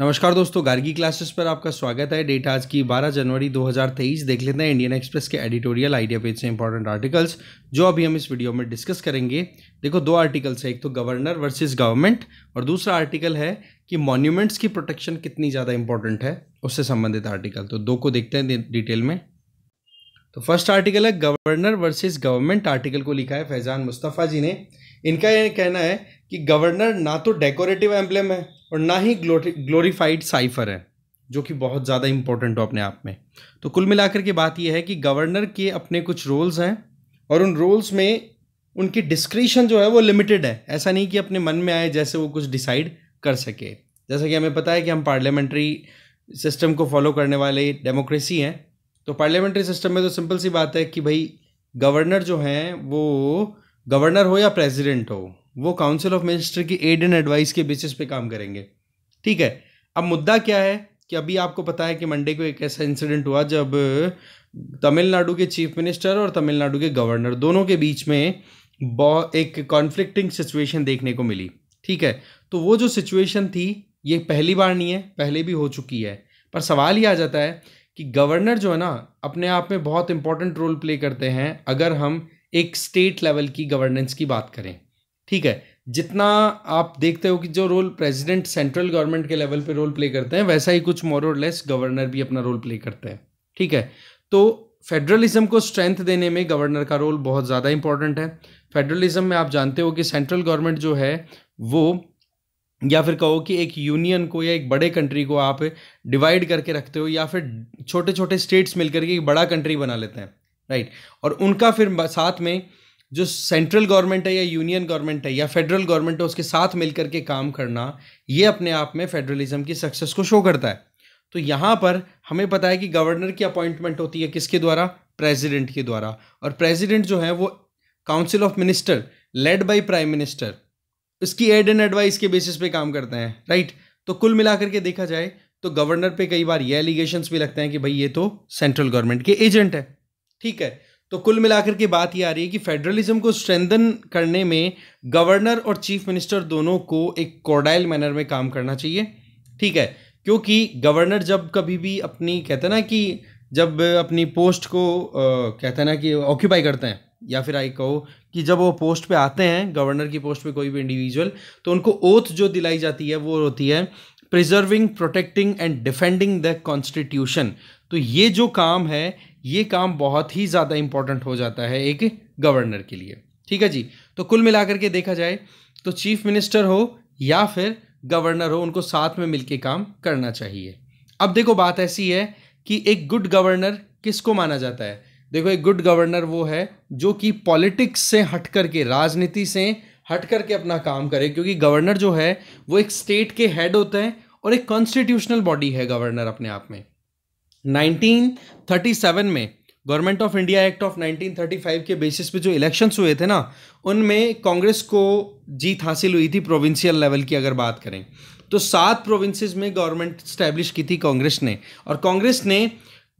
नमस्कार दोस्तों गार्गी क्लासेस पर आपका स्वागत है डेट आज की 12 जनवरी 2023 देख लेते हैं इंडियन एक्सप्रेस के एडिटोरियल आइडिया पेज से इंपॉर्टेंट आर्टिकल्स जो अभी हम इस वीडियो में डिस्कस करेंगे देखो दो आर्टिकल्स है एक तो गवर्नर वर्सेस गवर्नमेंट और दूसरा आर्टिकल है कि मॉन्यूमेंट्स की प्रोटेक्शन कितनी ज़्यादा इंपॉर्टेंट है उससे संबंधित आर्टिकल तो दो को देखते हैं डिटेल में तो फर्स्ट आर्टिकल है गवर्नर वर्सेज गवर्नमेंट आर्टिकल को लिखा है फैजान मुस्तफ़ा जी ने इनका यह कहना है कि गवर्नर ना तो डेकोरेटिव एम्बलम है और ना ही ग्लोरीफाइड साइफर है जो कि बहुत ज़्यादा इम्पोर्टेंट हो अपने आप में तो कुल मिलाकर के बात यह है कि गवर्नर के अपने कुछ रोल्स हैं और उन रोल्स में उनकी डिस्क्रिशन जो है वो लिमिटेड है ऐसा नहीं कि अपने मन में आए जैसे वो कुछ डिसाइड कर सके जैसा कि हमें पता है कि हम पार्लियामेंट्री सिस्टम को फॉलो करने वाले डेमोक्रेसी हैं तो पार्लियामेंट्री सिस्टम में तो सिंपल सी बात है कि भाई गवर्नर जो हैं वो गवर्नर हो या प्रेसिडेंट हो वो काउंसिल ऑफ मिनिस्टर की एड एंड एडवाइस के बेसिस पे काम करेंगे ठीक है अब मुद्दा क्या है कि अभी आपको पता है कि मंडे को एक ऐसा इंसिडेंट हुआ जब तमिलनाडु के चीफ मिनिस्टर और तमिलनाडु के गवर्नर दोनों के बीच में एक कॉन्फ्लिक्टिंग सिचुएशन देखने को मिली ठीक है तो वो जो सिचुएशन थी ये पहली बार नहीं है पहले भी हो चुकी है पर सवाल ये आ जाता है कि गवर्नर जो है ना अपने आप में बहुत इंपॉर्टेंट रोल प्ले करते हैं अगर हम एक स्टेट लेवल की गवर्नेंस की बात करें ठीक है जितना आप देखते हो कि जो रोल प्रेसिडेंट सेंट्रल गवर्नमेंट के लेवल पे रोल प्ले करते हैं वैसा ही कुछ मोर और लेस गवर्नर भी अपना रोल प्ले करते हैं ठीक है तो फेडरलिज्म को स्ट्रेंथ देने में गवर्नर का रोल बहुत ज़्यादा इंपॉर्टेंट है फेडरलिज्म में आप जानते हो कि सेंट्रल गवर्नमेंट जो है वो या फिर कहो कि एक यूनियन को या एक बड़े कंट्री को आप डिवाइड करके रखते हो या फिर छोटे छोटे स्टेट्स मिलकर के एक बड़ा कंट्री बना लेते हैं राइट और उनका फिर साथ में जो सेंट्रल गवर्नमेंट है या यूनियन गवर्नमेंट है या फेडरल गवर्नमेंट है उसके साथ मिलकर के काम करना ये अपने आप में फेडरलिज्म की सक्सेस को शो करता है तो यहाँ पर हमें पता है कि गवर्नर की अपॉइंटमेंट होती है किसके द्वारा प्रेसिडेंट के द्वारा और प्रेसिडेंट जो है वो council of minister led by prime minister उसकी एड एंड एडवाइस के बेसिस पे काम करते हैं राइट तो कुल मिलाकर के देखा जाए तो गवर्नर पे कई बार ये एलिगेशंस भी लगते हैं कि भाई ये तो सेंट्रल गवर्नमेंट के एजेंट है ठीक है तो कुल मिलाकर के बात ये आ रही है कि फेडरलिज्म को स्ट्रेंथन करने में गवर्नर और चीफ मिनिस्टर दोनों को एक कॉर्डाइल मैनर में काम करना चाहिए ठीक है क्योंकि गवर्नर जब कभी भी अपनी कहते ना कि जब अपनी पोस्ट को कहते ना कि ऑक्यूपाई करते हैं या फिर आई कहो कि जब वो पोस्ट पे आते हैं गवर्नर की पोस्ट पे कोई भी इंडिविजुअल तो उनको ओथ जो दिलाई जाती है वो होती है preserving protecting and defending the constitution तो ये जो काम है ये काम बहुत ही ज़्यादा इम्पॉर्टेंट हो जाता है एक गवर्नर के लिए ठीक है जी तो कुल मिलाकर के देखा जाए तो चीफ मिनिस्टर हो या फिर गवर्नर हो उनको साथ में मिलके काम करना चाहिए अब देखो बात ऐसी है कि एक गुड गवर्नर किसको माना जाता है देखो एक गुड गवर्नर वो है जो कि पॉलिटिक्स से हट करके के राजनीति से हट करके के अपना काम करे क्योंकि गवर्नर जो है वो एक स्टेट के हेड होते हैं और एक कॉन्स्टिट्यूशनल बॉडी है गवर्नर अपने आप में 1937 में government of India act of 1935 के बेसिस पे जो इलेक्शंस हुए थे ना उनमें कांग्रेस को जीत हासिल हुई थी प्रोविंशियल लेवल की अगर बात करें तो सात प्रोविंसेस में गवर्नमेंट स्टैब्लिश की थी कांग्रेस ने और कांग्रेस ने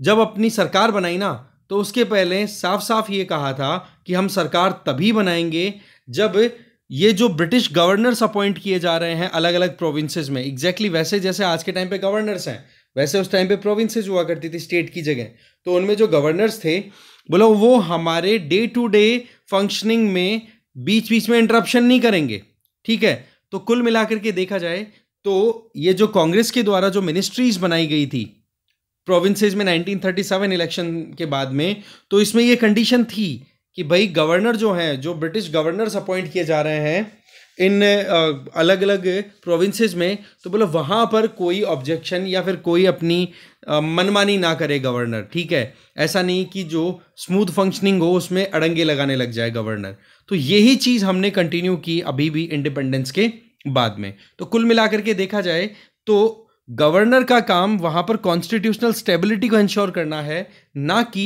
जब अपनी सरकार बनाई ना तो उसके पहले साफ साफ ये कहा था कि हम सरकार तभी बनाएंगे जब ये जो ब्रिटिश गवर्नर्स अपॉइंट किए जा रहे हैं अलग अलग प्रोविंसेस में एग्जैक्टली exactly वैसे जैसे आज के टाइम पे गवर्नर्स हैं वैसे उस टाइम पे प्रोविंसेज हुआ करती थी स्टेट की जगह तो उनमें जो गवर्नर्स थे बोलो वो हमारे डे टू डे फंक्शनिंग में बीच बीच में इंटरप्शन नहीं करेंगे ठीक है तो कुल मिलाकर के देखा जाए तो ये जो कांग्रेस के द्वारा जो मिनिस्ट्रीज बनाई गई थी प्रोविंसेज में 1937 इलेक्शन के बाद में तो इसमें ये कंडीशन थी कि भाई गवर्नर जो हैं जो ब्रिटिश गवर्नर्स अपॉइंट किए जा रहे हैं इन अलग अलग प्रोविंसेस में तो बोला वहाँ पर कोई ऑब्जेक्शन या फिर कोई अपनी मनमानी ना करे गवर्नर ठीक है ऐसा नहीं कि जो स्मूथ फंक्शनिंग हो उसमें अड़ंगे लगाने लग जाए गवर्नर तो यही चीज़ हमने कंटिन्यू की अभी भी इंडिपेंडेंस के बाद में तो कुल मिलाकर के देखा जाए तो गवर्नर का काम वहाँ पर कॉन्स्टिट्यूशनल स्टेबिलिटी को इंश्योर करना है ना कि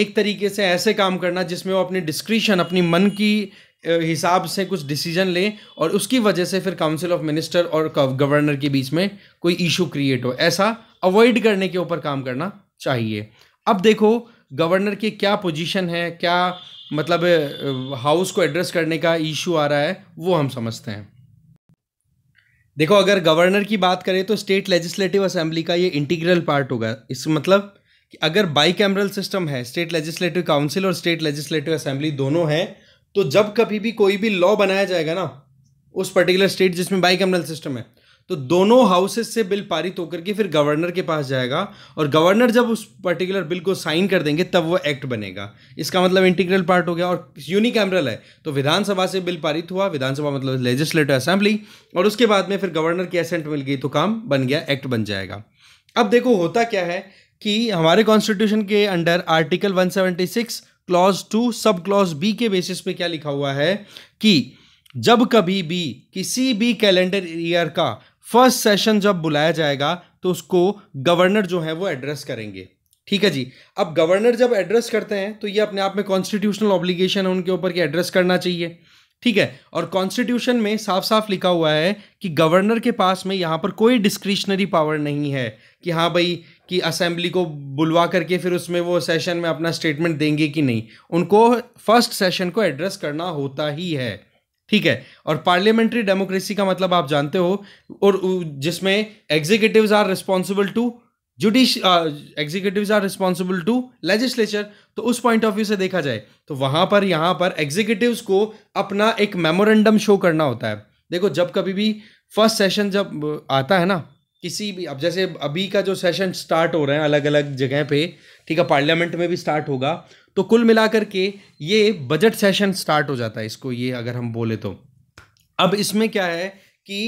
एक तरीके से ऐसे काम करना जिसमें वो अपनी डिस्क्रिशन अपनी मन की हिसाब से कुछ डिसीजन लें और उसकी वजह से फिर काउंसिल ऑफ मिनिस्टर और गवर्नर के बीच में कोई इशू क्रिएट हो ऐसा अवॉइड करने के ऊपर काम करना चाहिए अब देखो गवर्नर की क्या पोजीशन है क्या मतलब हाउस को एड्रेस करने का इशू आ रहा है वो हम समझते हैं देखो अगर गवर्नर की बात करें तो स्टेट लेजिस्लेटिव असेंबली का ये इंटीग्रल पार्ट होगा इस मतलब कि अगर बाई कैमरल सिस्टम है स्टेट लेजिस्लेटिव काउंसिल और स्टेट लेजिस्लेटिव असेंबली दोनों हैं तो जब कभी भी कोई भी लॉ बनाया जाएगा ना उस पर्टिकुलर स्टेट जिसमें बाई कैमरल सिस्टम है तो दोनों हाउसेस से बिल पारित होकर के फिर गवर्नर के पास जाएगा और गवर्नर जब उस पर्टिकुलर बिल को साइन कर देंगे तब वो एक्ट बनेगा इसका मतलब इंटीग्रल पार्ट हो गया और यूनिकैमरल है तो विधानसभा से बिल पारित हुआ विधानसभा मतलब लेजिस्लेटिव असेंबली और उसके बाद में फिर गवर्नर की असेंट मिल गई तो काम बन गया एक्ट बन जाएगा अब देखो होता क्या है कि हमारे कॉन्स्टिट्यूशन के under article 176 clause two sub clause B के बेसिस पे क्या लिखा हुआ है कि जब कभी भी किसी भी कैलेंडर ईयर का फर्स्ट सेशन जब बुलाया जाएगा तो उसको गवर्नर जो है वो एड्रेस करेंगे ठीक है जी अब गवर्नर जब एड्रेस करते हैं तो ये अपने आप में कॉन्स्टिट्यूशनल ऑब्लिगेशन है उनके ऊपर कि एड्रेस करना चाहिए ठीक है और कॉन्स्टिट्यूशन में साफ साफ लिखा हुआ है कि गवर्नर के पास में यहाँ पर कोई डिस्क्रिशनरी पावर नहीं है कि हाँ भाई कि असेंबली को बुलवा करके फिर उसमें वो सेशन में अपना स्टेटमेंट देंगे कि नहीं उनको फर्स्ट सेशन को एड्रेस करना होता ही है ठीक है और पार्लियामेंट्री डेमोक्रेसी का मतलब आप जानते हो और जिसमें executive are responsible to judicial executive are responsible to legislature तो उस पॉइंट ऑफ व्यू से देखा जाए तो वहां पर यहां पर एग्जीक्यूटिव को अपना एक मेमोरेंडम शो करना होता है देखो जब कभी भी फर्स्ट सेशन जब आता है ना किसी भी अब जैसे अभी का जो सेशन स्टार्ट हो रहे हैं अलग अलग जगह पे ठीक है पार्लियामेंट में भी स्टार्ट होगा तो कुल मिलाकर के ये बजट सेशन स्टार्ट हो जाता है इसको ये अगर हम बोले तो अब इसमें क्या है कि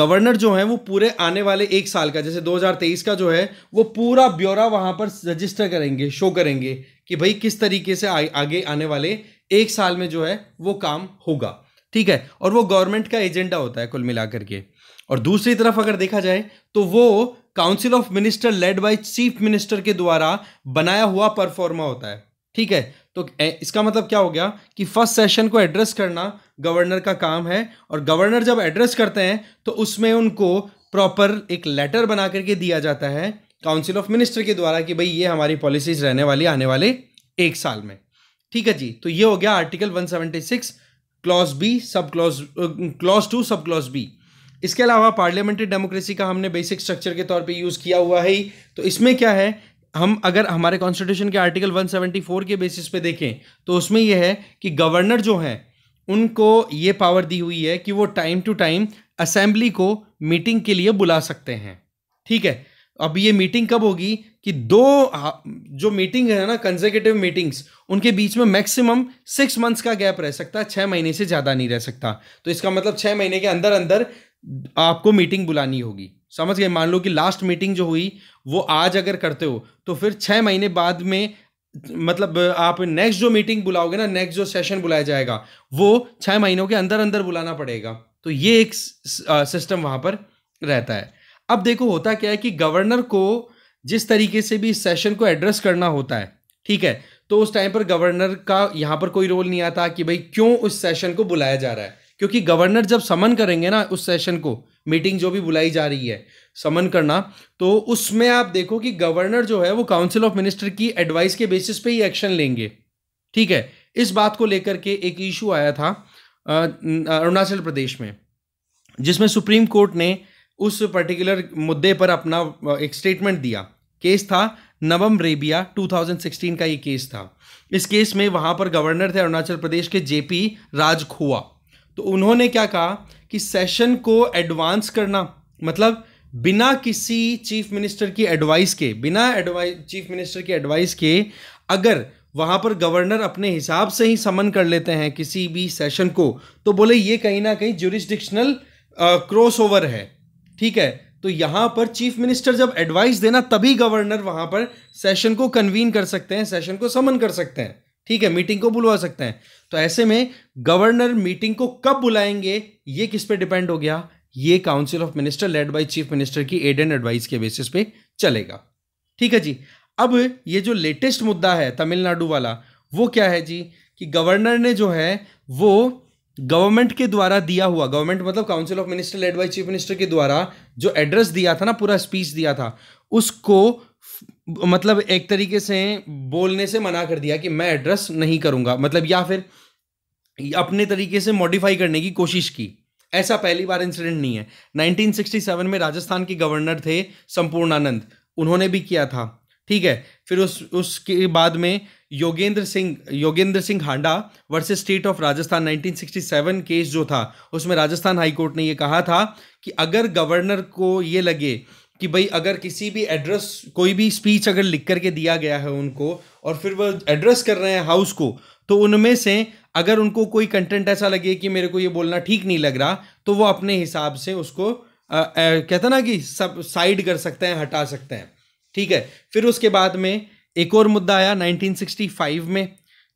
गवर्नर जो है वो पूरे आने वाले एक साल का जैसे 2023 का जो है वो पूरा ब्यौरा वहां पर रजिस्टर करेंगे शो करेंगे कि भाई किस तरीके से आ, आगे आने वाले एक साल में जो है वो काम होगा ठीक है और वो गवर्नमेंट का एजेंडा होता है कुल मिलाकर के और दूसरी तरफ अगर देखा जाए तो वो council of minister led by chief minister के द्वारा बनाया हुआ परफॉर्मा होता है ठीक है तो इसका मतलब क्या हो गया कि फर्स्ट सेशन को एड्रेस करना गवर्नर का काम है और गवर्नर जब एड्रेस करते हैं तो उसमें उनको प्रॉपर एक लेटर बना करके दिया जाता है काउंसिल ऑफ मिनिस्टर के द्वारा कि भाई ये हमारी पॉलिसीज रहने वाली आने वाले एक साल में ठीक है जी तो ये हो गया article 176 clause B sub clause clause two sub clause B इसके अलावा पार्लियामेंट्री डेमोक्रेसी का हमने बेसिक स्ट्रक्चर के तौर पे यूज़ किया हुआ है ही तो इसमें क्या है हम अगर हमारे कॉन्स्टिट्यूशन के आर्टिकल 174 के बेसिस पे देखें तो उसमें यह है कि गवर्नर जो हैं उनको ये पावर दी हुई है कि वो टाइम टू टाइम असेंबली को मीटिंग के लिए बुला सकते हैं ठीक है अब ये मीटिंग कब होगी कि दो जो मीटिंग है ना कंजर्केटिव मीटिंग्स उनके बीच में मैक्सिमम सिक्स मंथ्स का गैप रह सकता है छः महीने से ज़्यादा नहीं रह सकता तो इसका मतलब छः महीने के अंदर अंदर आपको मीटिंग बुलानी होगी समझ गए मान लो कि लास्ट मीटिंग जो हुई वो आज अगर करते हो तो फिर छः महीने बाद में मतलब आप नेक्स्ट जो मीटिंग बुलाओगे ना नेक्स्ट जो सेशन बुलाया जाएगा वो छः महीनों के अंदर अंदर बुलाना पड़ेगा तो ये एक सिस्टम वहाँ पर रहता है अब देखो होता क्या है कि गवर्नर को जिस तरीके से भी इस सेशन को एड्रेस करना होता है ठीक है तो उस टाइम पर गवर्नर का यहाँ पर कोई रोल नहीं आता कि भाई क्यों उस सेशन को बुलाया जा रहा है क्योंकि गवर्नर जब समन करेंगे ना उस सेशन को मीटिंग जो भी बुलाई जा रही है समन करना तो उसमें आप देखो कि गवर्नर जो है वो काउंसिल ऑफ मिनिस्टर की एडवाइस के बेसिस पे ही एक्शन लेंगे ठीक है इस बात को लेकर के एक इशू आया था अरुणाचल प्रदेश में जिसमें सुप्रीम कोर्ट ने उस पर्टिकुलर मुद्दे पर अपना एक स्टेटमेंट दिया केस था नवम रेबिया 2016 का ये केस था इस केस में वहाँ पर गवर्नर थे अरुणाचल प्रदेश के जेपी राजखोआ तो उन्होंने क्या कहा कि सेशन को एडवांस करना मतलब बिना किसी चीफ मिनिस्टर की एडवाइस के बिना एडवाइस चीफ मिनिस्टर की एडवाइस के अगर वहाँ पर गवर्नर अपने हिसाब से ही समन कर लेते हैं किसी भी सेशन को तो बोले ये कहीं ना कहीं जुरिस्डिक्शनल क्रॉस ओवर है ठीक है तो यहाँ पर चीफ मिनिस्टर जब एडवाइस देना तभी गवर्नर वहाँ पर सेशन को कन्वीन कर सकते हैं सेशन को समन कर सकते हैं ठीक है मीटिंग को बुलवा सकते हैं तो ऐसे में गवर्नर मीटिंग को कब बुलाएंगे ये किस पे डिपेंड हो गया ये council of minister led by chief minister की एड एंड एडवाइस के बेसिस पे चलेगा ठीक है जी अब ये जो लेटेस्ट मुद्दा है तमिलनाडु वाला वो क्या है जी कि गवर्नर ने जो है वो गवर्नमेंट के द्वारा दिया हुआ गवर्नमेंट मतलब council of minister led by chief minister के द्वारा जो एड्रेस दिया था ना पूरा स्पीच दिया था उसको मतलब एक तरीके से बोलने से मना कर दिया कि मैं एड्रेस नहीं करूँगा मतलब या फिर अपने तरीके से मॉडिफाई करने की कोशिश की ऐसा पहली बार इंसिडेंट नहीं है 1967 में राजस्थान के गवर्नर थे संपूर्णानंद उन्होंने भी किया था ठीक है फिर उस उसके बाद में Yogendra Singh Yogendra Singh Handa versus state of Rajasthan 1967 case जो था उसमें राजस्थान हाईकोर्ट ने ये कहा था कि अगर गवर्नर को ये लगे कि भाई अगर किसी भी एड्रेस कोई भी स्पीच अगर लिख करके दिया गया है उनको और फिर वह एड्रेस कर रहे हैं हाउस को तो उनमें से अगर उनको कोई कंटेंट ऐसा लगे कि मेरे को ये बोलना ठीक नहीं लग रहा तो वो अपने हिसाब से उसको कहते ना कि सब साइड कर सकते हैं हटा सकते हैं ठीक है फिर उसके बाद में एक और मुद्दा आया 1965 में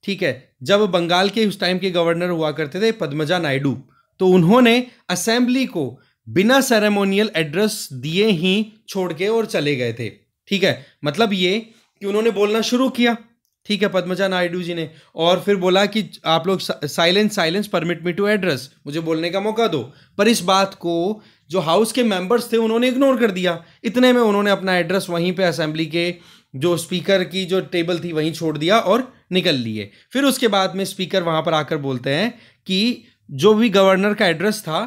ठीक है जब बंगाल के उस टाइम के गवर्नर हुआ करते थे पद्मजा नायडू तो उन्होंने असेंबली को बिना सेरेमोनियल एड्रेस दिए ही छोड़ के और चले गए थे ठीक है मतलब ये कि उन्होंने बोलना शुरू किया ठीक है पद्मजा नायडू जी ने और फिर बोला कि आप लोग silence silence permit me to address मुझे बोलने का मौका दो पर इस बात को जो हाउस के मेंबर्स थे उन्होंने इग्नोर कर दिया इतने में उन्होंने अपना एड्रेस वहीं पे असेंबली के जो स्पीकर की जो टेबल थी वहीं छोड़ दिया और निकल लिए फिर उसके बाद में स्पीकर वहाँ पर आकर बोलते हैं कि जो भी गवर्नर का एड्रेस था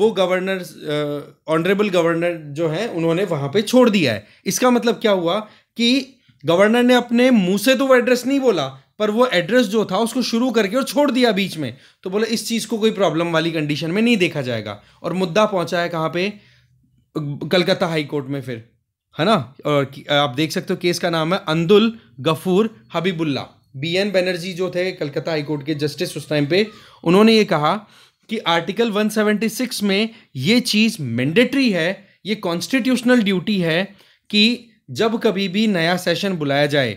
वो गवर्नर ऑनरेबल गवर्नर जो है उन्होंने वहां पे छोड़ दिया है इसका मतलब क्या हुआ कि गवर्नर ने अपने मुंह से तो वो एड्रेस नहीं बोला पर वो एड्रेस जो था उसको शुरू करके और छोड़ दिया बीच में तो बोले इस चीज़ को कोई प्रॉब्लम वाली कंडीशन में नहीं देखा जाएगा और मुद्दा पहुंचा है कहाँ पे कलकत्ता हाई कोर्ट में फिर है ना और आप देख सकते हो केस का नाम है अंदुल गफूर हबीबुल्ला बी एन बनर्जी जो थे कलकत्ता हाईकोर्ट के जस्टिस उस टाइम पे उन्होंने ये कहा कि आर्टिकल 176 में ये चीज़ मैंडेटरी है ये कॉन्स्टिट्यूशनल ड्यूटी है कि जब कभी भी नया सेशन बुलाया जाए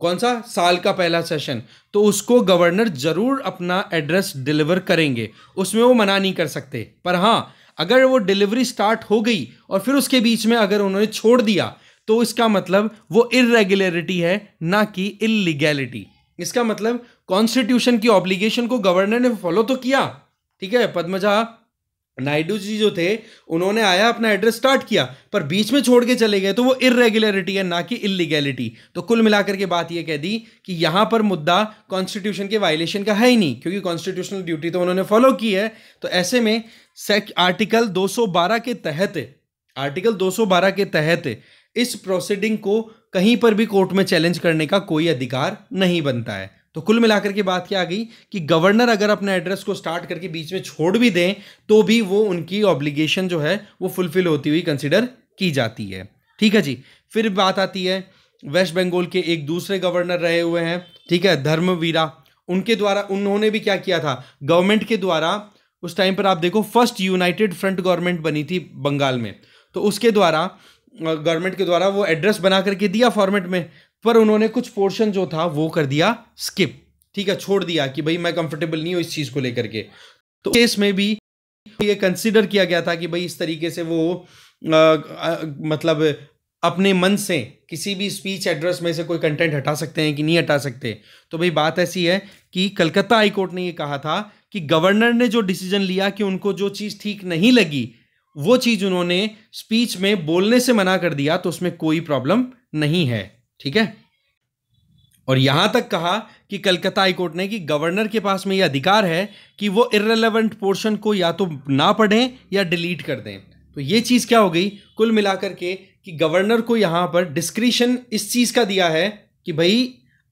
कौन सा साल का पहला सेशन तो उसको गवर्नर ज़रूर अपना एड्रेस डिलीवर करेंगे उसमें वो मना नहीं कर सकते पर हाँ अगर वो डिलीवरी स्टार्ट हो गई और फिर उसके बीच में अगर उन्होंने छोड़ दिया तो इसका मतलब वो इरेगुलरिटी है ना कि इलीगैलिटी इसका मतलब कॉन्स्टिट्यूशन की ऑब्लिगेशन को गवर्नर ने फॉलो तो किया ठीक है पद्मजा नायडू जी जो थे उन्होंने आया अपना एड्रेस स्टार्ट किया पर बीच में छोड़ के चले गए तो वो इरेग्युलरिटी है ना कि इलीगैलिटी तो कुल मिलाकर के बात ये कह दी कि यहां पर मुद्दा कॉन्स्टिट्यूशन के वायलेशन का है ही नहीं क्योंकि कॉन्स्टिट्यूशनल ड्यूटी तो उन्होंने फॉलो की है तो ऐसे में आर्टिकल 212 के तहत आर्टिकल 212 के तहत इस प्रोसीडिंग को कहीं पर भी कोर्ट में चैलेंज करने का कोई अधिकार नहीं बनता है तो कुल मिलाकर के बात क्या आ गई कि गवर्नर अगर अपने एड्रेस को स्टार्ट करके बीच में छोड़ भी दें तो भी वो उनकी ऑब्लिगेशन जो है वो फुलफिल होती हुई कंसिडर की जाती है ठीक है जी फिर बात आती है वेस्ट बंगाल के एक दूसरे गवर्नर रहे हुए हैं ठीक है धर्मवीरा उनके द्वारा उन्होंने भी क्या किया था गवर्नमेंट के द्वारा उस टाइम पर आप देखो फर्स्ट यूनाइटेड फ्रंट गवर्नमेंट बनी थी बंगाल में तो उसके द्वारा गवर्नमेंट के द्वारा वो एड्रेस बना करके दिया फॉर्मेट में पर उन्होंने कुछ पोर्शन जो था वो कर दिया स्किप ठीक है छोड़ दिया कि भाई मैं कंफर्टेबल नहीं हूँ इस चीज़ को लेकर के तो केस में भी ये कंसिडर किया गया था कि भाई इस तरीके से वो आ, आ, मतलब अपने मन से किसी भी स्पीच एड्रेस में से कोई कंटेंट हटा सकते हैं कि नहीं हटा सकते तो भाई बात ऐसी है कि कलकत्ता हाईकोर्ट ने ये कहा था कि गवर्नर ने जो डिसीजन लिया कि उनको जो चीज़ ठीक नहीं लगी वो चीज़ उन्होंने स्पीच में बोलने से मना कर दिया तो उसमें कोई प्रॉब्लम नहीं है ठीक है और यहां तक कहा कि कलकत्ता हाईकोर्ट ने कि गवर्नर के पास में यह अधिकार है कि वो इरेलीवेंट पोर्शन को या तो ना पढ़ें या डिलीट कर दें तो ये चीज़ क्या हो गई कुल मिलाकर के कि गवर्नर को यहां पर डिस्क्रिशन इस चीज़ का दिया है कि भाई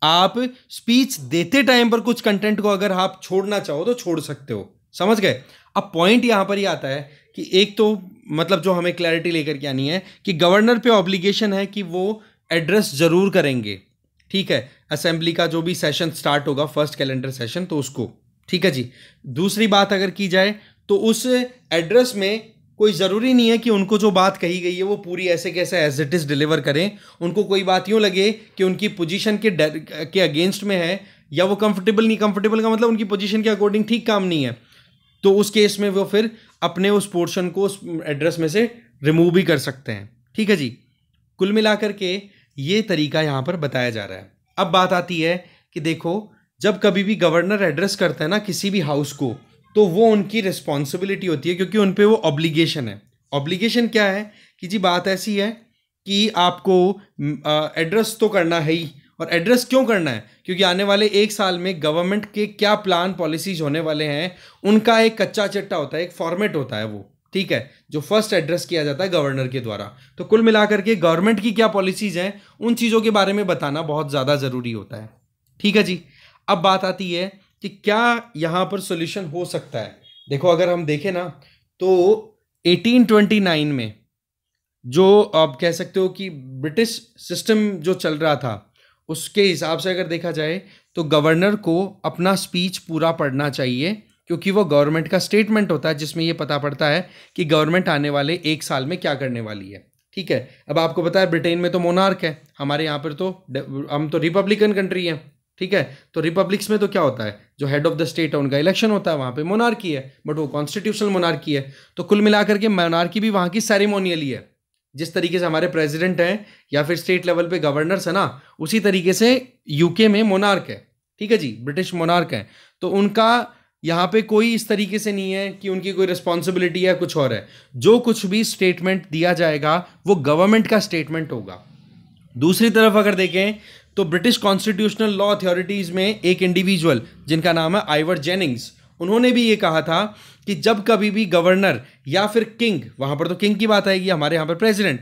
आप स्पीच देते टाइम पर कुछ कंटेंट को अगर आप छोड़ना चाहो तो छोड़ सकते हो समझ गए अब पॉइंट यहां पर ही आता है कि एक तो मतलब जो हमें क्लैरिटी लेकर के आनी है कि गवर्नर पे ऑब्लिगेशन है कि वो एड्रेस ज़रूर करेंगे ठीक है असेंबली का जो भी सेशन स्टार्ट होगा फर्स्ट कैलेंडर सेशन तो उसको ठीक है जी दूसरी बात अगर की जाए तो उस एड्रेस में कोई ज़रूरी नहीं है कि उनको जो बात कही गई है वो पूरी ऐसे कैसे एज इट इज़ डिलीवर करें उनको कोई बात यूँ लगे कि उनकी पोजीशन के के अगेंस्ट में है या वो कंफर्टेबल नहीं कंफर्टेबल का मतलब उनकी पोजीशन के अकॉर्डिंग ठीक काम नहीं है तो उस केस में वो फिर अपने उस पोर्शन को उस एड्रेस में से रिमूव भी कर सकते हैं ठीक है जी कुल मिलाकर के ये तरीका यहाँ पर बताया जा रहा है अब बात आती है कि देखो जब कभी भी गवर्नर एड्रेस करते हैं ना किसी भी हाउस को तो वो उनकी रिस्पॉन्सिबिलिटी होती है क्योंकि उन पर वो ऑब्लीगेशन है ऑब्लीगेशन क्या है कि जी बात ऐसी है कि आपको एड्रेस तो करना है ही और एड्रेस क्यों करना है क्योंकि आने वाले एक साल में गवर्नमेंट के क्या प्लान पॉलिसीज होने वाले हैं उनका एक कच्चा चट्टा होता है एक फॉर्मेट होता है वो ठीक है जो फर्स्ट एड्रेस किया जाता है गवर्नर के द्वारा तो कुल मिलाकर के गवर्नमेंट की क्या पॉलिसीज हैं उन चीज़ों के बारे में बताना बहुत ज़्यादा ज़रूरी होता है ठीक है जी अब बात आती है कि क्या यहां पर सोल्यूशन हो सकता है देखो अगर हम देखें ना तो 1829 में जो आप कह सकते हो कि ब्रिटिश सिस्टम जो चल रहा था उसके हिसाब से अगर देखा जाए तो गवर्नर को अपना स्पीच पूरा पढ़ना चाहिए क्योंकि वो गवर्नमेंट का स्टेटमेंट होता है जिसमें ये पता पड़ता है कि गवर्नमेंट आने वाले एक साल में क्या करने वाली है ठीक है अब आपको पता है ब्रिटेन में तो मोनार्क है हमारे यहाँ पर तो हम तो रिपब्लिकन कंट्री हैं ठीक है तो रिपब्लिक्स में तो क्या होता है जो हेड ऑफ द स्टेट है उनका इलेक्शन होता है वहाँ पे मोनार्की है बट वो कॉन्स्टिट्यूशनल मोनार्की है तो कुल मिलाकर के मोनार्की भी वहाँ की सेरेमोनियली है जिस तरीके से हमारे प्रेसिडेंट हैं या फिर स्टेट लेवल पे गवर्नर्स है ना उसी तरीके से यूके में मोनार्क है ठीक है जी ब्रिटिश मोनार्क है तो उनका यहाँ पे कोई इस तरीके से नहीं है कि उनकी कोई रिस्पॉन्सिबिलिटी या कुछ और है जो कुछ भी स्टेटमेंट दिया जाएगा वो गवर्नमेंट का स्टेटमेंट होगा दूसरी तरफ अगर देखें तो ब्रिटिश कॉन्स्टिट्यूशनल लॉ अथॉरिटीज़ में एक इंडिविजुअल जिनका नाम है आइवर जेनिंग्स उन्होंने भी ये कहा था कि जब कभी भी गवर्नर या फिर किंग वहाँ पर तो किंग की बात आएगी हमारे यहाँ पर प्रेसिडेंट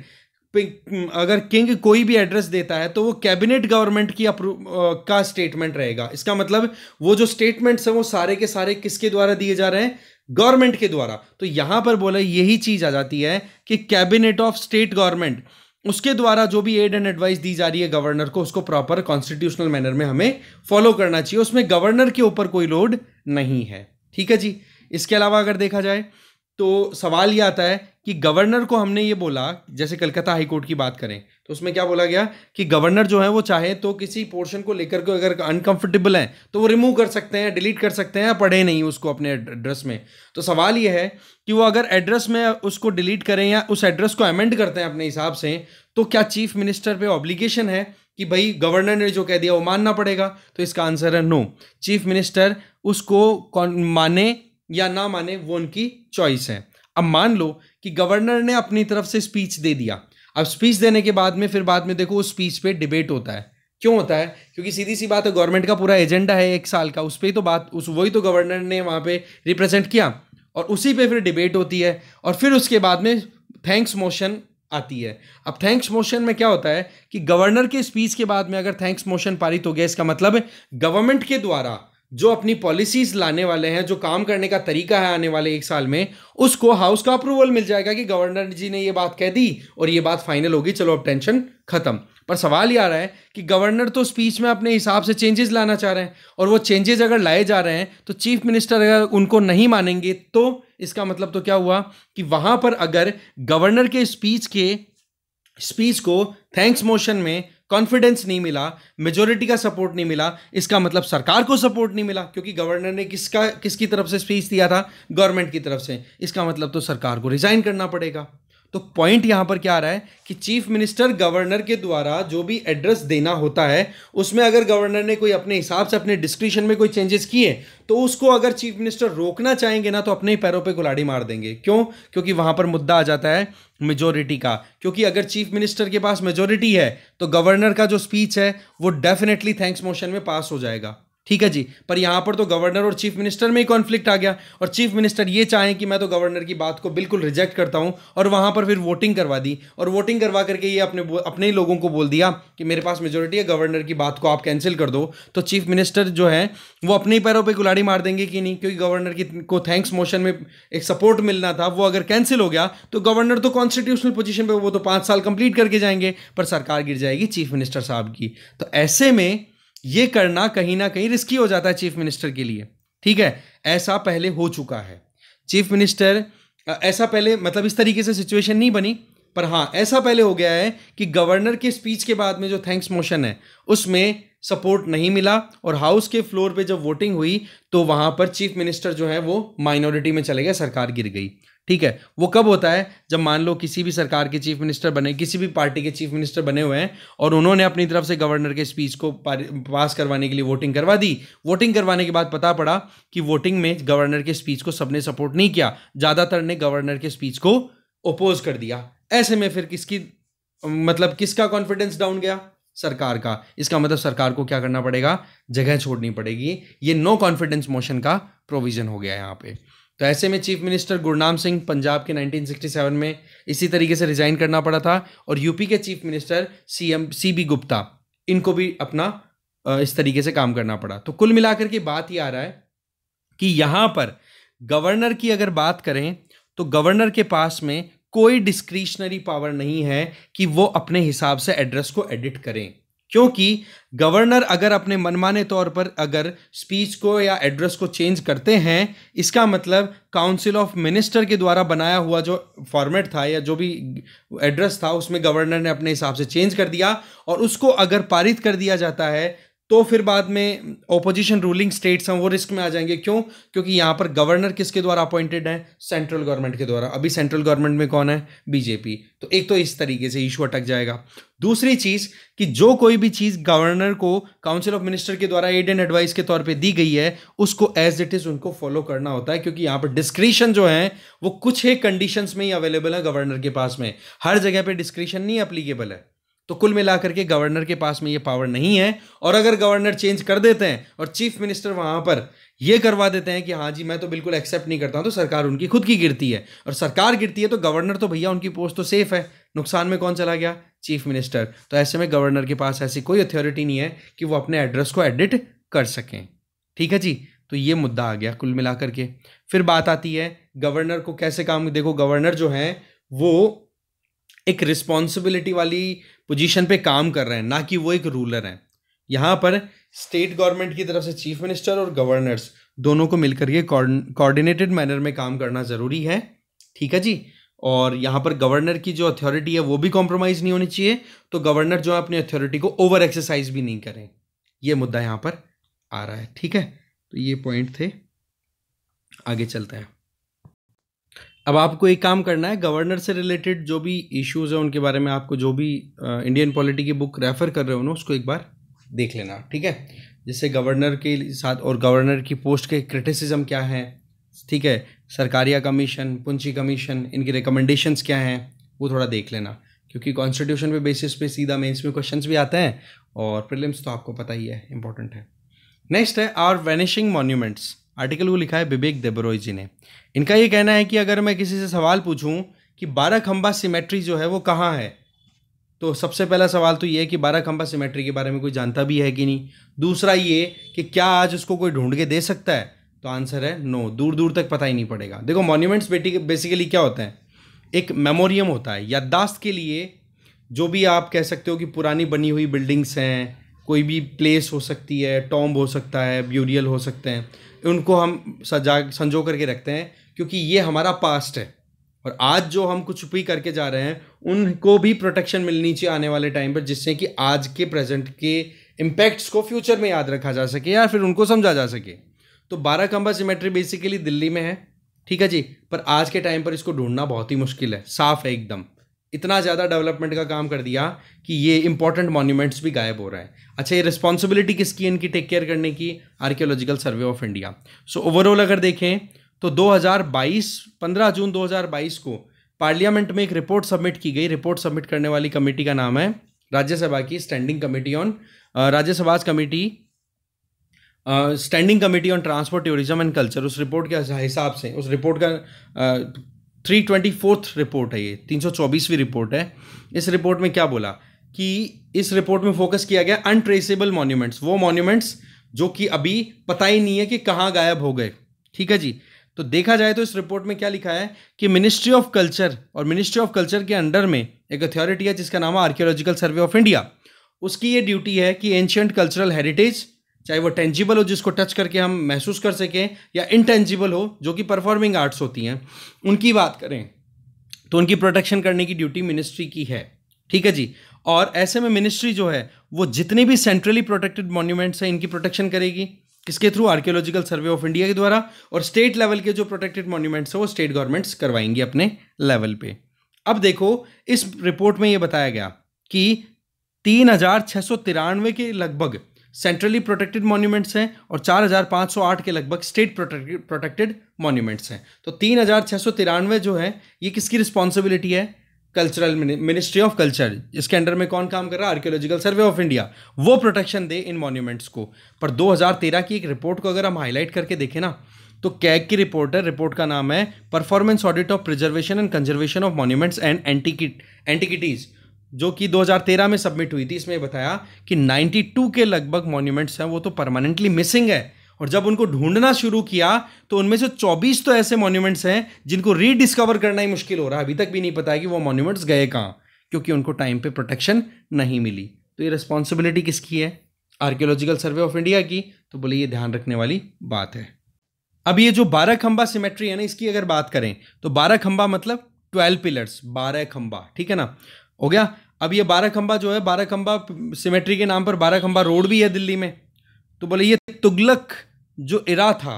अगर किंग कोई भी एड्रेस देता है तो वो कैबिनेट गवर्नमेंट की अप्रूव का स्टेटमेंट रहेगा इसका मतलब वो जो स्टेटमेंट्स हैं वो सारे के सारे किसके द्वारा दिए जा रहे हैं गवर्नमेंट के द्वारा तो यहां पर बोला यही चीज आ जाती है कि कैबिनेट ऑफ स्टेट गवर्नमेंट उसके द्वारा जो भी एड एंड एडवाइस दी जा रही है गवर्नर को उसको प्रॉपर कॉन्स्टिट्यूशनल मैनर में हमें फॉलो करना चाहिए उसमें गवर्नर के ऊपर कोई लोड नहीं है ठीक है जी इसके अलावा अगर देखा जाए तो सवाल ये आता है कि गवर्नर को हमने ये बोला जैसे कलकत्ता हाईकोर्ट की बात करें तो उसमें क्या बोला गया कि गवर्नर जो है वो चाहे तो किसी पोर्शन को लेकर के अगर अनकंफर्टेबल हैं तो वो रिमूव कर सकते हैं डिलीट कर सकते हैं या पढ़े नहीं उसको अपने एड्रेस में तो सवाल ये है कि वो अगर एड्रेस में उसको डिलीट करें या उस एड्रेस को अमेंड करते हैं अपने हिसाब से तो क्या चीफ मिनिस्टर पर ऑब्लीगेशन है कि भाई गवर्नर ने जो कह दिया वो मानना पड़ेगा तो इसका आंसर है नो चीफ मिनिस्टर उसको माने या ना माने वो उनकी चॉइस है अब मान लो कि गवर्नर ने अपनी तरफ से स्पीच दे दिया अब स्पीच देने के बाद में फिर बाद में देखो उस स्पीच पे डिबेट होता है क्यों होता है क्योंकि सीधी सी बात है गवर्नमेंट का पूरा एजेंडा है एक साल का उस पर तो बात उस वही तो गवर्नर ने वहाँ पे रिप्रेजेंट किया और उसी पे फिर डिबेट होती है और फिर उसके बाद में थैंक्स मोशन आती है अब थैंक्स मोशन में क्या होता है कि गवर्नर के स्पीच के बाद में अगर थैंक्स मोशन पारित हो गया इसका मतलब गवर्नमेंट के द्वारा जो अपनी पॉलिसीज लाने वाले हैं जो काम करने का तरीका है आने वाले एक साल में उसको हाउस का अप्रूवल मिल जाएगा कि गवर्नर जी ने ये बात कह दी और ये बात फाइनल होगी चलो अब टेंशन खत्म पर सवाल ये आ रहा है कि गवर्नर तो स्पीच में अपने हिसाब से चेंजेस लाना चाह रहे हैं और वो चेंजेस अगर लाए जा रहे हैं तो चीफ मिनिस्टर अगर उनको नहीं मानेंगे तो इसका मतलब तो क्या हुआ कि वहां पर अगर गवर्नर के स्पीच के स्पीच को थैंक्स मोशन में कॉन्फिडेंस नहीं मिला मेजोरिटी का सपोर्ट नहीं मिला इसका मतलब सरकार को सपोर्ट नहीं मिला क्योंकि गवर्नर ने किसका किसकी तरफ से स्पीच दिया था गवर्नमेंट की तरफ से इसका मतलब तो सरकार को रिज़ाइन करना पड़ेगा तो पॉइंट यहां पर क्या आ रहा है कि चीफ मिनिस्टर गवर्नर के द्वारा जो भी एड्रेस देना होता है उसमें अगर गवर्नर ने कोई अपने हिसाब से अपने डिस्क्रिप्शन में कोई चेंजेस किए तो उसको अगर चीफ मिनिस्टर रोकना चाहेंगे ना तो अपने ही पैरों पे गुलाड़ी मार देंगे क्यों क्योंकि वहां पर मुद्दा आ जाता है मेजोरिटी का क्योंकि अगर चीफ मिनिस्टर के पास मेजोरिटी है तो गवर्नर का जो स्पीच है वो डेफिनेटली थैंक्स मोशन में पास हो जाएगा ठीक है जी पर यहाँ पर तो गवर्नर और चीफ मिनिस्टर में ही कॉन्फ्लिक्ट आ गया और चीफ मिनिस्टर ये चाहें कि मैं तो गवर्नर की बात को बिल्कुल रिजेक्ट करता हूँ और वहाँ पर फिर वोटिंग करवा दी और वोटिंग करवा करके ये अपने अपने ही लोगों को बोल दिया कि मेरे पास मेजोरिटी है गवर्नर की बात को आप कैंसिल कर दो तो चीफ मिनिस्टर जो है वो अपने ही पैरों पर पे गुलाड़ी मार देंगे कि नहीं क्योंकि गवर्नर की को थैंक्स मोशन में एक सपोर्ट मिलना था वो अगर कैंसिल हो गया तो गवर्नर तो कॉन्स्टिट्यूशनल पोजिशन पर वो तो पाँच साल कंप्लीट करके जाएंगे पर सरकार गिर जाएगी चीफ मिनिस्टर साहब की तो ऐसे में ये करना कहीं ना कहीं रिस्की हो जाता है चीफ मिनिस्टर के लिए ठीक है ऐसा पहले हो चुका है चीफ मिनिस्टर ऐसा पहले मतलब इस तरीके से सिचुएशन नहीं बनी पर हाँ ऐसा पहले हो गया है कि गवर्नर के स्पीच के बाद में जो थैंक्स मोशन है उसमें सपोर्ट नहीं मिला और हाउस के फ्लोर पे जब वोटिंग हुई तो वहां पर चीफ मिनिस्टर जो है वो माइनॉरिटी में चले गए सरकार गिर गई ठीक है वो कब होता है जब मान लो किसी भी सरकार के चीफ मिनिस्टर बने किसी भी पार्टी के चीफ मिनिस्टर बने हुए हैं और उन्होंने अपनी तरफ से गवर्नर के स्पीच को पास करवाने के लिए वोटिंग करवा दी वोटिंग करवाने के बाद पता पड़ा कि वोटिंग में गवर्नर के स्पीच को सबने सपोर्ट नहीं किया ज़्यादातर ने गवर्नर के स्पीच को ओपोज कर दिया ऐसे में फिर किसकी मतलब किसका कॉन्फिडेंस डाउन गया सरकार का इसका मतलब सरकार को क्या करना पड़ेगा जगह छोड़नी पड़ेगी ये नो कॉन्फिडेंस मोशन का प्रोविजन हो गया यहाँ पे तो ऐसे में चीफ मिनिस्टर गुरनाम सिंह पंजाब के 1967 में इसी तरीके से रिजाइन करना पड़ा था और यूपी के chief minister C M C B Gupta इनको भी अपना इस तरीके से काम करना पड़ा तो कुल मिलाकर के बात ये आ रहा है कि यहाँ पर गवर्नर की अगर बात करें तो गवर्नर के पास में कोई डिस्क्रिशनरी पावर नहीं है कि वो अपने हिसाब से एड्रेस को एडिट करें क्योंकि गवर्नर अगर अपने मनमाने तौर पर अगर स्पीच को या एड्रेस को चेंज करते हैं इसका मतलब काउंसिल ऑफ मिनिस्टर के द्वारा बनाया हुआ जो फॉर्मेट था या जो भी एड्रेस था उसमें गवर्नर ने अपने हिसाब से चेंज कर दिया और उसको अगर पारित कर दिया जाता है तो फिर बाद में ओपोजिशन रूलिंग स्टेट्स हैं वो रिस्क में आ जाएंगे क्यों क्योंकि यहाँ पर गवर्नर किसके द्वारा अपॉइंटेड है सेंट्रल गवर्नमेंट के द्वारा अभी सेंट्रल गवर्नमेंट में कौन है बीजेपी तो एक तो इस तरीके से इशू अटक जाएगा दूसरी चीज़ कि जो कोई भी चीज़ गवर्नर को काउंसिल ऑफ मिनिस्टर के द्वारा एड एंड एडवाइस के तौर पर दी गई है उसको एज इट इज़ उनको फॉलो करना होता है क्योंकि यहाँ पर डिस्क्रिप्शन जो है वो कुछ ही कंडीशंस में ही अवेलेबल है गवर्नर के पास में हर जगह पर डिस्क्रिप्शन नहीं अप्लीकेबल है तो कुल मिलाकर के गवर्नर के पास में ये पावर नहीं है और अगर गवर्नर चेंज कर देते हैं और चीफ मिनिस्टर वहां पर ये करवा देते हैं कि हाँ जी मैं तो बिल्कुल एक्सेप्ट नहीं करता हूं तो सरकार उनकी खुद की गिरती है और सरकार गिरती है तो गवर्नर तो भैया उनकी पोस्ट तो सेफ है नुकसान में कौन चला गया चीफ मिनिस्टर तो ऐसे में गवर्नर के पास ऐसी कोई अथॉरिटी नहीं है कि वो अपने एड्रेस को एडिट कर सकें ठीक है जी तो ये मुद्दा आ गया कुल मिलाकर के फिर बात आती है गवर्नर को कैसे काम देखो गवर्नर जो है वो एक रिस्पॉन्सिबिलिटी वाली पोजीशन पे काम कर रहे हैं ना कि वो एक रूलर हैं यहाँ पर स्टेट गवर्नमेंट की तरफ से चीफ मिनिस्टर और गवर्नर्स दोनों को मिलकर के कोऑर्डिनेटेड मैनर में काम करना ज़रूरी है ठीक है जी और यहाँ पर गवर्नर की जो अथॉरिटी है वो भी कॉम्प्रोमाइज़ नहीं होनी चाहिए तो गवर्नर जो है अपनी अथॉरिटी को ओवर एक्सरसाइज भी नहीं करें ये मुद्दा यहाँ पर आ रहा है ठीक है तो ये पॉइंट थे आगे चलते हैं अब आपको एक काम करना है गवर्नर से रिलेटेड जो भी इश्यूज हैं उनके बारे में आपको जो भी इंडियन पॉलिटी की बुक रेफर कर रहे हो ना उसको एक बार देख लेना ठीक है जिससे गवर्नर के साथ और गवर्नर की पोस्ट के क्रिटिसिज्म क्या है ठीक है सरकारिया कमीशन पुंची कमीशन इनकी रिकमेंडेशंस क्या हैं वो थोड़ा देख लेना क्योंकि कॉन्स्टिट्यूशन पे बेसिस पे सीधा मेंस में क्वेश्चंस भी आते हैं और प्रिलिम्स तो आपको पता ही है इंपॉर्टेंट है नेक्स्ट है आर वेनिशिंग मॉन्यूमेंट्स आर्टिकल को लिखा है विवेक देबरोई जी ने इनका ये कहना है कि अगर मैं किसी से सवाल पूछूं कि बारह खम्बा सिमेट्री जो है वो कहाँ है तो सबसे पहला सवाल तो ये है कि बारह खम्बा सिमेट्री के बारे में कोई जानता भी है कि नहीं दूसरा ये कि क्या आज उसको कोई ढूंढ के दे सकता है तो आंसर है नो दूर दूर तक पता ही नहीं पड़ेगा देखो मॉन्यूमेंट्स बेसिकली क्या होते हैं एक मेमोरियम होता है याददाश्त के लिए जो भी आप कह सकते हो कि पुरानी बनी हुई बिल्डिंग्स हैं कोई भी प्लेस हो सकती है टॉम्ब हो सकता है ब्यूरियल हो सकते हैं उनको हम सजा संजो करके रखते हैं क्योंकि ये हमारा पास्ट है और आज जो हम कुछ भी करके जा रहे हैं उनको भी प्रोटेक्शन मिलनी चाहिए आने वाले टाइम पर जिससे कि आज के प्रेजेंट के इम्पैक्ट्स को फ्यूचर में याद रखा जा सके या फिर उनको समझा जा सके तो बारह कंबा सिमेट्री बेसिकली दिल्ली में है ठीक है जी पर आज के टाइम पर इसको ढूंढना बहुत ही मुश्किल है साफ है एकदम इतना ज़्यादा डेवलपमेंट का काम कर दिया कि ये इंपॉर्टेंट मॉन्यूमेंट्स भी गायब हो रहा है अच्छा ये रिस्पॉन्सिबिलिटी किसकी इनकी टेक केयर करने की archaeological survey of India so overall अगर देखें तो 2022 15 जून 2022 को पार्लियामेंट में एक रिपोर्ट सबमिट की गई रिपोर्ट सबमिट करने वाली कमेटी का नाम है राज्यसभा की standing committee on Rajya Sabha committee standing committee on transport tourism and culture उस रिपोर्ट के हिसाब से उस रिपोर्ट का uh, three twenty fourth report है ये तीन सौ चौबीसवीं रिपोर्ट है इस रिपोर्ट में क्या बोला कि इस रिपोर्ट में फोकस किया गया अनट्रेसेबल मॉन्यूमेंट्स वो मॉन्यूमेंट्स जो कि अभी पता ही नहीं है कि कहाँ गायब हो गए ठीक है जी तो देखा जाए तो इस रिपोर्ट में क्या लिखा है कि मिनिस्ट्री ऑफ कल्चर और मिनिस्ट्री ऑफ कल्चर के अंडर में एक अथॉरिटी है जिसका नाम है आर्कियोलॉजिकल सर्वे ऑफ इंडिया उसकी ये ड्यूटी है कि एंशियंट कल्चरल हेरिटेज चाहे वो टेंजिबल हो जिसको टच करके हम महसूस कर सकें या इनटेंजिबल हो जो कि परफॉर्मिंग आर्ट्स होती हैं उनकी बात करें तो उनकी प्रोटेक्शन करने की ड्यूटी मिनिस्ट्री की है ठीक है जी और ऐसे में मिनिस्ट्री जो है वो जितने भी सेंट्रली प्रोटेक्टेड मॉन्यूमेंट्स हैं इनकी प्रोटेक्शन करेगी किसके through archaeological survey of India के द्वारा और स्टेट लेवल के जो प्रोटेक्टेड मॉन्यूमेंट्स हैं वो स्टेट गवर्नमेंट्स करवाएंगी अपने लेवल पे अब देखो इस रिपोर्ट में ये बताया गया कि तीन के लगभग सेंट्रली प्रोटेक्टेड मॉन्यूमेंट्स हैं और 4,508 के लगभग स्टेट प्रोटेक्टेड मॉन्यूमेंट्स हैं तो तीन जो है ये किसकी रिस्पॉन्सिबिलिटी है कल्चरल मिनिस्ट्री ऑफ कल्चर इसके अंडर में कौन काम कर रहा है आर्कियोलॉजिकल सर्वे ऑफ इंडिया वो प्रोटेक्शन दे इन मॉन्यूमेंट्स को पर 2013 की एक रिपोर्ट को अगर हम हाईलाइट करके देखें ना तो कैग की रिपोर्ट है रिपोर्ट का नाम है performance audit of preservation and conservation of monuments and antiquities जो कि 2013 में सबमिट हुई थी इसमें बताया कि 92 के लगभग मॉन्यूमेंट्स हैं वो तो परमानेंटली मिसिंग है और जब उनको ढूंढना शुरू किया तो उनमें से 24 तो ऐसे मॉन्यूमेंट्स हैं जिनको रीडिस्कवर करना ही मुश्किल हो रहा है अभी तक भी नहीं पता है कि वो मॉन्यूमेंट्स गए कहाँ क्योंकि उनको टाइम पे प्रोटेक्शन नहीं मिली तो ये रिस्पॉन्सिबिलिटी किसकी है आर्कियोलॉजिकल सर्वे ऑफ इंडिया की तो बोले ये ध्यान रखने वाली बात है अब ये जो बारह खंबा सिमेट्री है ना इसकी अगर बात करें तो बारह खंबा मतलब ट्वेल्व पिलर्स बारह खंबा ठीक है ना हो गया अब ये बारह खंबा जो है बारह खंबा सिमेट्री के नाम पर बारह खंबा रोड भी है दिल्ली में तो बोले ये तुगलक जो इरा था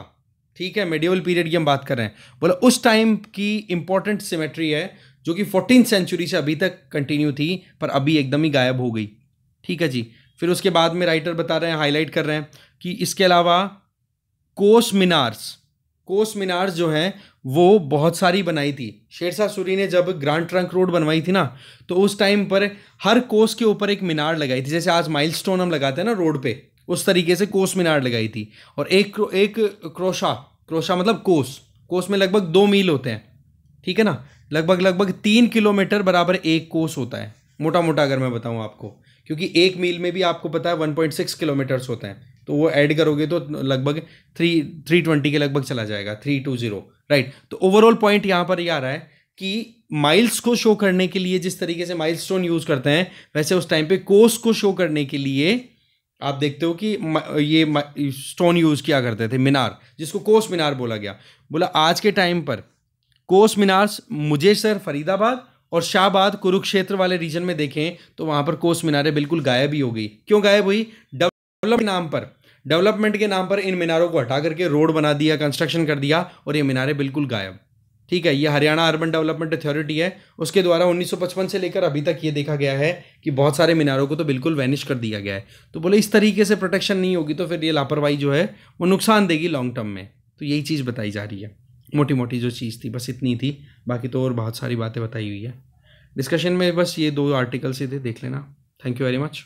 ठीक है मेडिवल पीरियड की हम बात कर रहे हैं बोले उस टाइम की इंपॉर्टेंट सिमेट्री है जो कि फोर्टीन सेंचुरी से अभी तक कंटिन्यू थी पर अभी एकदम ही गायब हो गई ठीक है जी फिर उसके बाद में राइटर बता रहे हैं हाईलाइट कर रहे हैं कि इसके अलावा कोस मीनार्स कोस मीनार्स जो हैं वो बहुत सारी बनाई थी शेरशाह सूरी ने जब ग्रांड ट्रंक रोड बनवाई थी ना तो उस टाइम पर हर कोस के ऊपर एक मीनार लगाई थी जैसे आज माइलस्टोन हम लगाते हैं ना रोड पे उस तरीके से कोस मीनार लगाई थी और एक एक क्रोशा क्रोशा मतलब कोस कोस में लगभग दो मील होते हैं ठीक है ना लगभग लगभग तीन किलोमीटर बराबर एक कोस होता है मोटा मोटा अगर मैं बताऊँ आपको क्योंकि एक मील में भी आपको पता है वन पॉइंट सिक्स किलोमीटर्स होते हैं तो वो ऐड करोगे तो लगभग थ्री थ्री ट्वेंटी के लगभग चला जाएगा थ्री टू जीरो राइट तो ओवरऑल पॉइंट यहाँ पर ये आ रहा है कि माइल्स को शो करने के लिए जिस तरीके से माइल स्टोन यूज़ करते हैं वैसे उस टाइम पे कोस को शो करने के लिए आप देखते हो कि ये स्टोन यूज़ किया करते थे मीनार जिसको कोस मीनार बोला गया बोला आज के टाइम पर कोस मीनार मुझे सर फरीदाबाद और शाहबाद कुरुक्षेत्र वाले रीजन में देखें तो वहाँ पर कोस मीनारे बिल्कुल गायब ही हो गई क्यों गायब हुई डेवलप नाम पर डेवलपमेंट के नाम पर इन मीनारों को हटा करके रोड बना दिया कंस्ट्रक्शन कर दिया और ये मीनारे बिल्कुल गायब ठीक है ये हरियाणा अर्बन डेवलपमेंट अथॉरिटी है उसके द्वारा 1955 से लेकर अभी तक ये देखा गया है कि बहुत सारे मीनारों को तो बिल्कुल वैनिश कर दिया गया है तो बोले इस तरीके से प्रोटेक्शन नहीं होगी तो फिर ये लापरवाही जो है वो नुकसान देगी लॉन्ग टर्म में तो यही चीज़ बताई जा रही है मोटी मोटी जो चीज़ थी बस इतनी थी बाकी तो और बहुत सारी बातें बताई हुई है डिस्कशन में बस ये दो आर्टिकल्स ही थे देख लेना थैंक यू वेरी मच